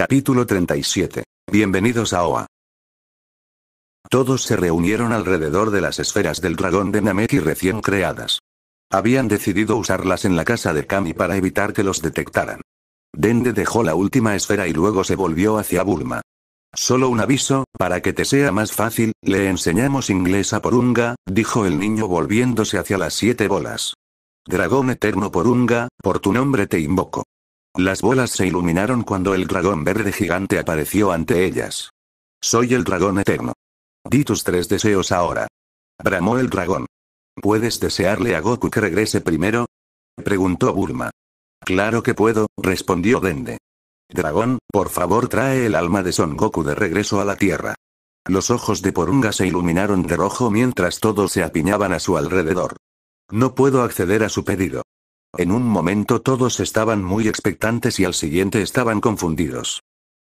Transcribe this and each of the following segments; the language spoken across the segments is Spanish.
Capítulo 37. Bienvenidos a Oa. Todos se reunieron alrededor de las esferas del dragón de Nameki recién creadas. Habían decidido usarlas en la casa de Kami para evitar que los detectaran. Dende dejó la última esfera y luego se volvió hacia Bulma. Solo un aviso, para que te sea más fácil, le enseñamos inglés a Porunga, dijo el niño volviéndose hacia las siete bolas. Dragón eterno Porunga, por tu nombre te invoco. Las bolas se iluminaron cuando el dragón verde gigante apareció ante ellas. Soy el dragón eterno. Di tus tres deseos ahora. Bramó el dragón. ¿Puedes desearle a Goku que regrese primero? Preguntó Burma. Claro que puedo, respondió Dende. Dragón, por favor trae el alma de Son Goku de regreso a la Tierra. Los ojos de Porunga se iluminaron de rojo mientras todos se apiñaban a su alrededor. No puedo acceder a su pedido. En un momento todos estaban muy expectantes y al siguiente estaban confundidos.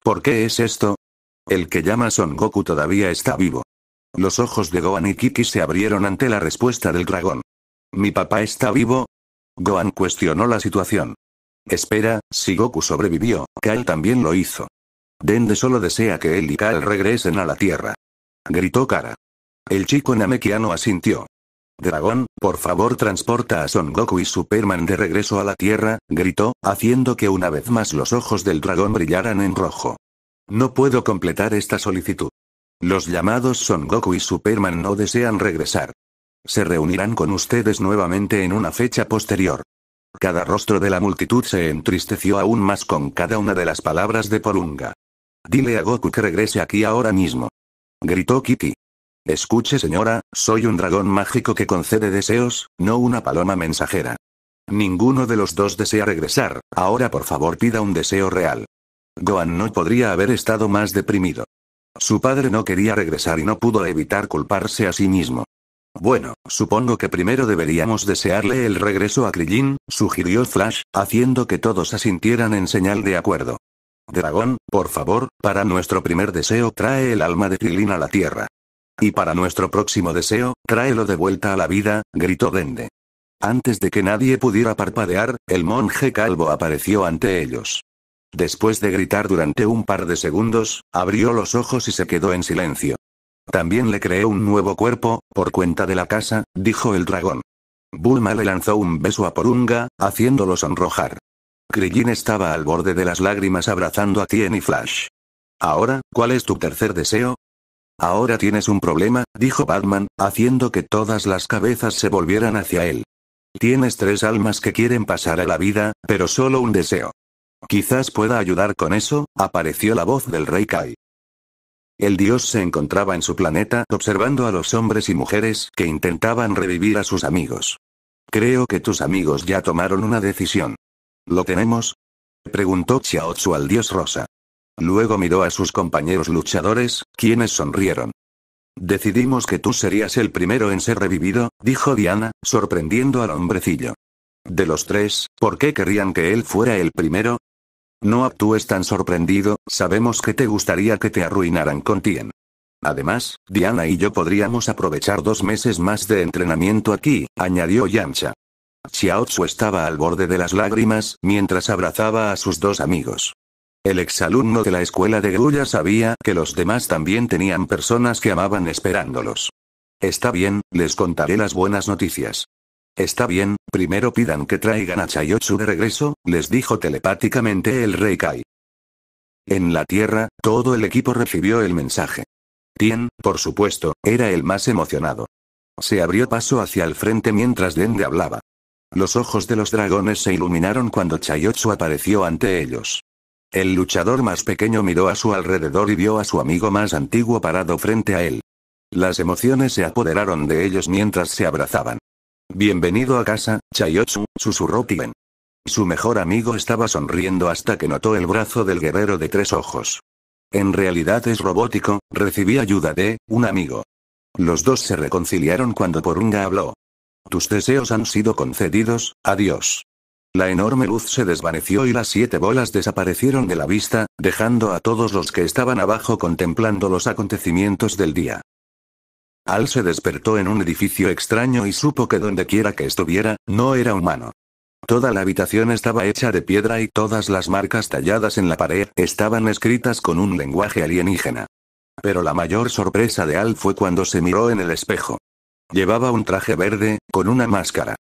¿Por qué es esto? El que llama Son Goku todavía está vivo. Los ojos de Gohan y Kiki se abrieron ante la respuesta del dragón. ¿Mi papá está vivo? Gohan cuestionó la situación. Espera, si Goku sobrevivió, Kyle también lo hizo. Dende solo desea que él y Kai regresen a la Tierra. Gritó Kara. El chico namekiano asintió. Dragón, por favor transporta a Son Goku y Superman de regreso a la Tierra, gritó, haciendo que una vez más los ojos del dragón brillaran en rojo. No puedo completar esta solicitud. Los llamados Son Goku y Superman no desean regresar. Se reunirán con ustedes nuevamente en una fecha posterior. Cada rostro de la multitud se entristeció aún más con cada una de las palabras de Porunga. Dile a Goku que regrese aquí ahora mismo. Gritó Kitty. Escuche señora, soy un dragón mágico que concede deseos, no una paloma mensajera. Ninguno de los dos desea regresar, ahora por favor pida un deseo real. Gohan no podría haber estado más deprimido. Su padre no quería regresar y no pudo evitar culparse a sí mismo. Bueno, supongo que primero deberíamos desearle el regreso a Krillin, sugirió Flash, haciendo que todos asintieran en señal de acuerdo. Dragón, por favor, para nuestro primer deseo trae el alma de Krillin a la Tierra. Y para nuestro próximo deseo, tráelo de vuelta a la vida, gritó Dende. Antes de que nadie pudiera parpadear, el monje calvo apareció ante ellos. Después de gritar durante un par de segundos, abrió los ojos y se quedó en silencio. También le creé un nuevo cuerpo, por cuenta de la casa, dijo el dragón. Bulma le lanzó un beso a Porunga, haciéndolo sonrojar. Krillin estaba al borde de las lágrimas abrazando a Tien y Flash. Ahora, ¿cuál es tu tercer deseo? Ahora tienes un problema, dijo Batman, haciendo que todas las cabezas se volvieran hacia él. Tienes tres almas que quieren pasar a la vida, pero solo un deseo. Quizás pueda ayudar con eso, apareció la voz del rey Kai. El dios se encontraba en su planeta observando a los hombres y mujeres que intentaban revivir a sus amigos. Creo que tus amigos ya tomaron una decisión. ¿Lo tenemos? Preguntó Xiaotsu al dios rosa. Luego miró a sus compañeros luchadores, quienes sonrieron. Decidimos que tú serías el primero en ser revivido, dijo Diana, sorprendiendo al hombrecillo. De los tres, ¿por qué querrían que él fuera el primero? No actúes tan sorprendido, sabemos que te gustaría que te arruinaran con Tien. Además, Diana y yo podríamos aprovechar dos meses más de entrenamiento aquí, añadió Yancha. Xiaotsu estaba al borde de las lágrimas mientras abrazaba a sus dos amigos. El exalumno de la escuela de Grulla sabía que los demás también tenían personas que amaban esperándolos. Está bien, les contaré las buenas noticias. Está bien, primero pidan que traigan a Chayotsu de regreso, les dijo telepáticamente el rey Kai. En la Tierra, todo el equipo recibió el mensaje. Tien, por supuesto, era el más emocionado. Se abrió paso hacia el frente mientras Dende hablaba. Los ojos de los dragones se iluminaron cuando Chayotsu apareció ante ellos. El luchador más pequeño miró a su alrededor y vio a su amigo más antiguo parado frente a él. Las emociones se apoderaron de ellos mientras se abrazaban. Bienvenido a casa, Chayotsu, susurró piven Su mejor amigo estaba sonriendo hasta que notó el brazo del guerrero de tres ojos. En realidad es robótico, recibí ayuda de, un amigo. Los dos se reconciliaron cuando Porunga habló. Tus deseos han sido concedidos, adiós. La enorme luz se desvaneció y las siete bolas desaparecieron de la vista, dejando a todos los que estaban abajo contemplando los acontecimientos del día. Al se despertó en un edificio extraño y supo que dondequiera que estuviera, no era humano. Toda la habitación estaba hecha de piedra y todas las marcas talladas en la pared estaban escritas con un lenguaje alienígena. Pero la mayor sorpresa de Al fue cuando se miró en el espejo. Llevaba un traje verde, con una máscara.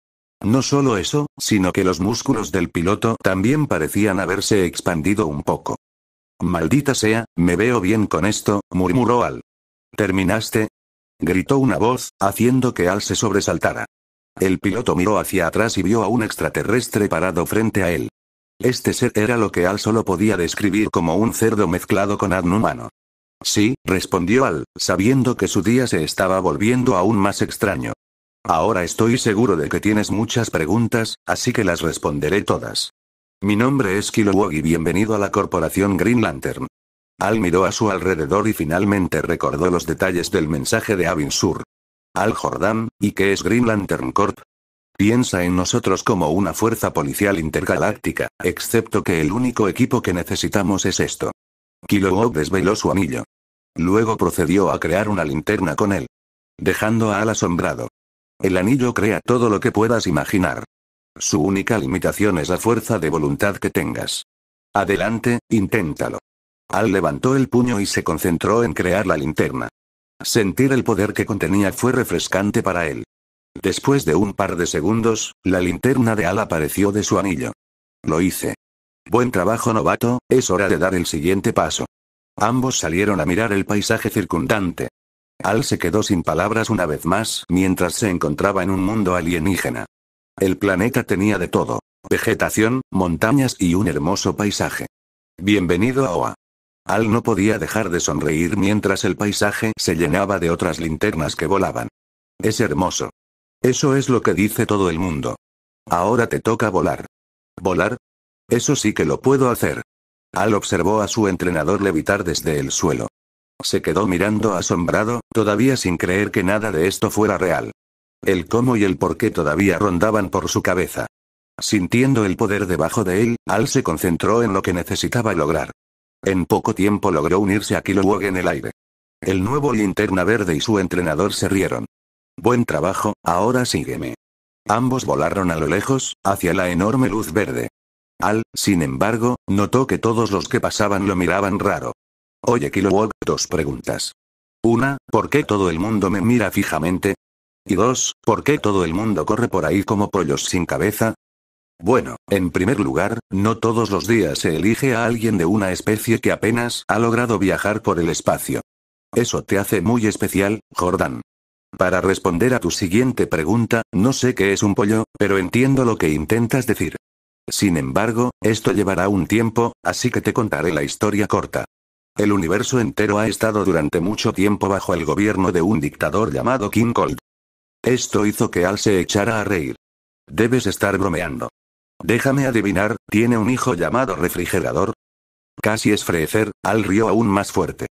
No solo eso, sino que los músculos del piloto también parecían haberse expandido un poco. Maldita sea, me veo bien con esto, murmuró Al. ¿Terminaste? gritó una voz, haciendo que Al se sobresaltara. El piloto miró hacia atrás y vio a un extraterrestre parado frente a él. Este ser era lo que Al solo podía describir como un cerdo mezclado con adn humano. Sí, respondió Al, sabiendo que su día se estaba volviendo aún más extraño. Ahora estoy seguro de que tienes muchas preguntas, así que las responderé todas. Mi nombre es Kilowog y bienvenido a la corporación Green Lantern. Al miró a su alrededor y finalmente recordó los detalles del mensaje de Avin Sur. Al Jordan, ¿y qué es Green Lantern Corp? Piensa en nosotros como una fuerza policial intergaláctica, excepto que el único equipo que necesitamos es esto. Kilowog desveló su anillo. Luego procedió a crear una linterna con él. Dejando a Al asombrado. El anillo crea todo lo que puedas imaginar. Su única limitación es la fuerza de voluntad que tengas. Adelante, inténtalo. Al levantó el puño y se concentró en crear la linterna. Sentir el poder que contenía fue refrescante para él. Después de un par de segundos, la linterna de Al apareció de su anillo. Lo hice. Buen trabajo novato, es hora de dar el siguiente paso. Ambos salieron a mirar el paisaje circundante. Al se quedó sin palabras una vez más mientras se encontraba en un mundo alienígena. El planeta tenía de todo. Vegetación, montañas y un hermoso paisaje. Bienvenido a Oa. Al no podía dejar de sonreír mientras el paisaje se llenaba de otras linternas que volaban. Es hermoso. Eso es lo que dice todo el mundo. Ahora te toca volar. ¿Volar? Eso sí que lo puedo hacer. Al observó a su entrenador levitar desde el suelo. Se quedó mirando asombrado, todavía sin creer que nada de esto fuera real. El cómo y el por qué todavía rondaban por su cabeza. Sintiendo el poder debajo de él, Al se concentró en lo que necesitaba lograr. En poco tiempo logró unirse a Kilowog en el aire. El nuevo linterna verde y su entrenador se rieron. Buen trabajo, ahora sígueme. Ambos volaron a lo lejos, hacia la enorme luz verde. Al, sin embargo, notó que todos los que pasaban lo miraban raro. Oye Kilowog, dos preguntas. Una, ¿por qué todo el mundo me mira fijamente? Y dos, ¿por qué todo el mundo corre por ahí como pollos sin cabeza? Bueno, en primer lugar, no todos los días se elige a alguien de una especie que apenas ha logrado viajar por el espacio. Eso te hace muy especial, Jordan. Para responder a tu siguiente pregunta, no sé qué es un pollo, pero entiendo lo que intentas decir. Sin embargo, esto llevará un tiempo, así que te contaré la historia corta. El universo entero ha estado durante mucho tiempo bajo el gobierno de un dictador llamado King Cold. Esto hizo que Al se echara a reír. Debes estar bromeando. Déjame adivinar, ¿tiene un hijo llamado refrigerador? Casi es Frecer, Al río aún más fuerte.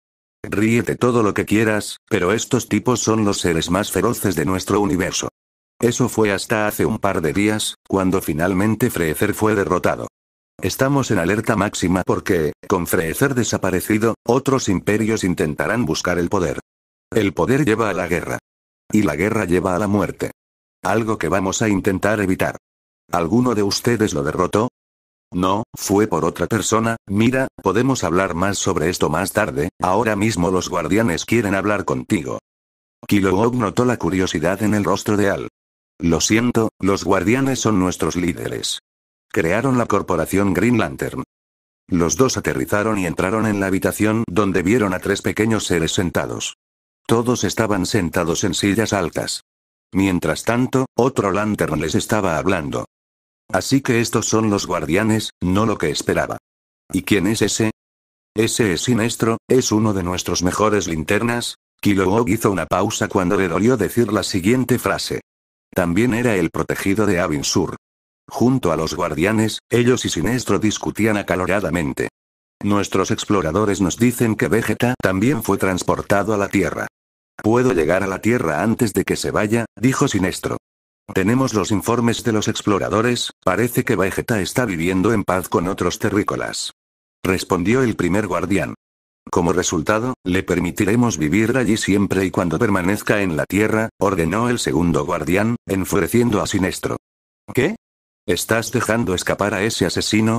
Ríete todo lo que quieras, pero estos tipos son los seres más feroces de nuestro universo. Eso fue hasta hace un par de días, cuando finalmente Freezer fue derrotado. Estamos en alerta máxima porque, con Freecer desaparecido, otros imperios intentarán buscar el poder. El poder lleva a la guerra. Y la guerra lleva a la muerte. Algo que vamos a intentar evitar. ¿Alguno de ustedes lo derrotó? No, fue por otra persona, mira, podemos hablar más sobre esto más tarde, ahora mismo los guardianes quieren hablar contigo. Kilowog notó la curiosidad en el rostro de Al. Lo siento, los guardianes son nuestros líderes. Crearon la corporación Green Lantern. Los dos aterrizaron y entraron en la habitación donde vieron a tres pequeños seres sentados. Todos estaban sentados en sillas altas. Mientras tanto, otro Lantern les estaba hablando. Así que estos son los guardianes, no lo que esperaba. ¿Y quién es ese? Ese es siniestro, es uno de nuestros mejores linternas. Kilowog hizo una pausa cuando le dolió decir la siguiente frase. También era el protegido de Sur. Junto a los guardianes, ellos y Sinestro discutían acaloradamente. Nuestros exploradores nos dicen que Vegeta también fue transportado a la Tierra. Puedo llegar a la Tierra antes de que se vaya, dijo Sinestro. Tenemos los informes de los exploradores, parece que Vegeta está viviendo en paz con otros terrícolas. Respondió el primer guardián. Como resultado, le permitiremos vivir allí siempre y cuando permanezca en la Tierra, ordenó el segundo guardián, enfureciendo a Sinestro. ¿Qué? ¿Estás dejando escapar a ese asesino?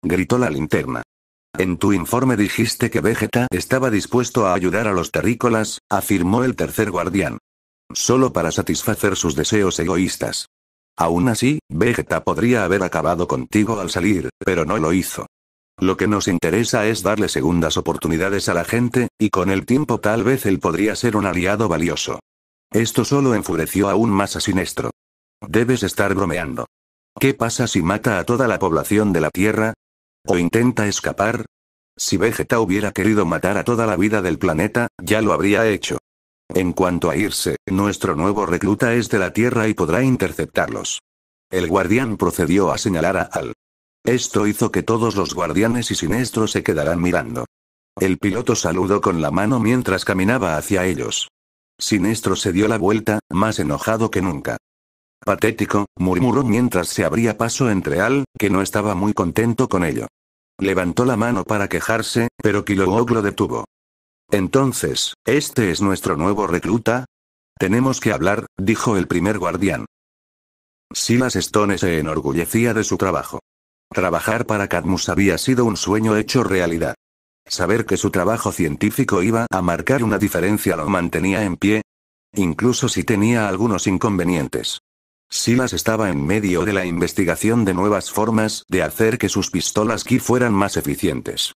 gritó la linterna. En tu informe dijiste que Vegeta estaba dispuesto a ayudar a los terrícolas, afirmó el tercer guardián. Solo para satisfacer sus deseos egoístas. Aún así, Vegeta podría haber acabado contigo al salir, pero no lo hizo. Lo que nos interesa es darle segundas oportunidades a la gente, y con el tiempo tal vez él podría ser un aliado valioso. Esto solo enfureció aún más a Sinestro. Debes estar bromeando. ¿Qué pasa si mata a toda la población de la Tierra? ¿O intenta escapar? Si Vegeta hubiera querido matar a toda la vida del planeta, ya lo habría hecho. En cuanto a irse, nuestro nuevo recluta es de la Tierra y podrá interceptarlos. El guardián procedió a señalar a Al. Esto hizo que todos los guardianes y Sinestro se quedaran mirando. El piloto saludó con la mano mientras caminaba hacia ellos. Sinestro se dio la vuelta, más enojado que nunca. Patético, murmuró mientras se abría paso entre Al, que no estaba muy contento con ello. Levantó la mano para quejarse, pero Kilowog lo detuvo. Entonces, ¿este es nuestro nuevo recluta? Tenemos que hablar, dijo el primer guardián. Silas Stone se enorgullecía de su trabajo. Trabajar para Cadmus había sido un sueño hecho realidad. Saber que su trabajo científico iba a marcar una diferencia lo mantenía en pie, incluso si tenía algunos inconvenientes. Silas estaba en medio de la investigación de nuevas formas de hacer que sus pistolas Ki fueran más eficientes.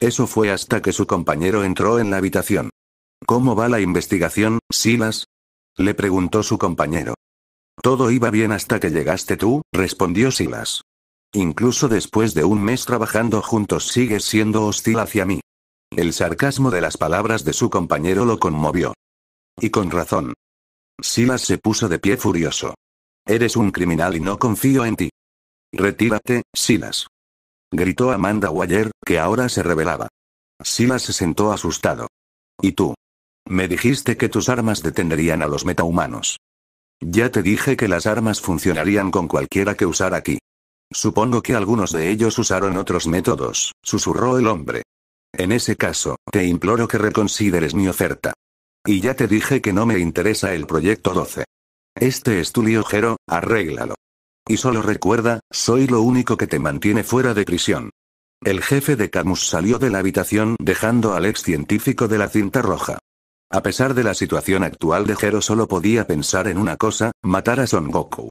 Eso fue hasta que su compañero entró en la habitación. ¿Cómo va la investigación, Silas? le preguntó su compañero. Todo iba bien hasta que llegaste tú, respondió Silas. Incluso después de un mes trabajando juntos sigues siendo hostil hacia mí. El sarcasmo de las palabras de su compañero lo conmovió. Y con razón. Silas se puso de pie furioso. Eres un criminal y no confío en ti. Retírate, Silas. Gritó Amanda Waller, que ahora se revelaba. Silas se sentó asustado. ¿Y tú? Me dijiste que tus armas detendrían a los metahumanos. Ya te dije que las armas funcionarían con cualquiera que usara aquí. Supongo que algunos de ellos usaron otros métodos, susurró el hombre. En ese caso, te imploro que reconsideres mi oferta. Y ya te dije que no me interesa el proyecto 12. Este es tu Jero, arréglalo. Y solo recuerda, soy lo único que te mantiene fuera de prisión. El jefe de Camus salió de la habitación dejando al ex científico de la cinta roja. A pesar de la situación actual de Jero solo podía pensar en una cosa, matar a Son Goku.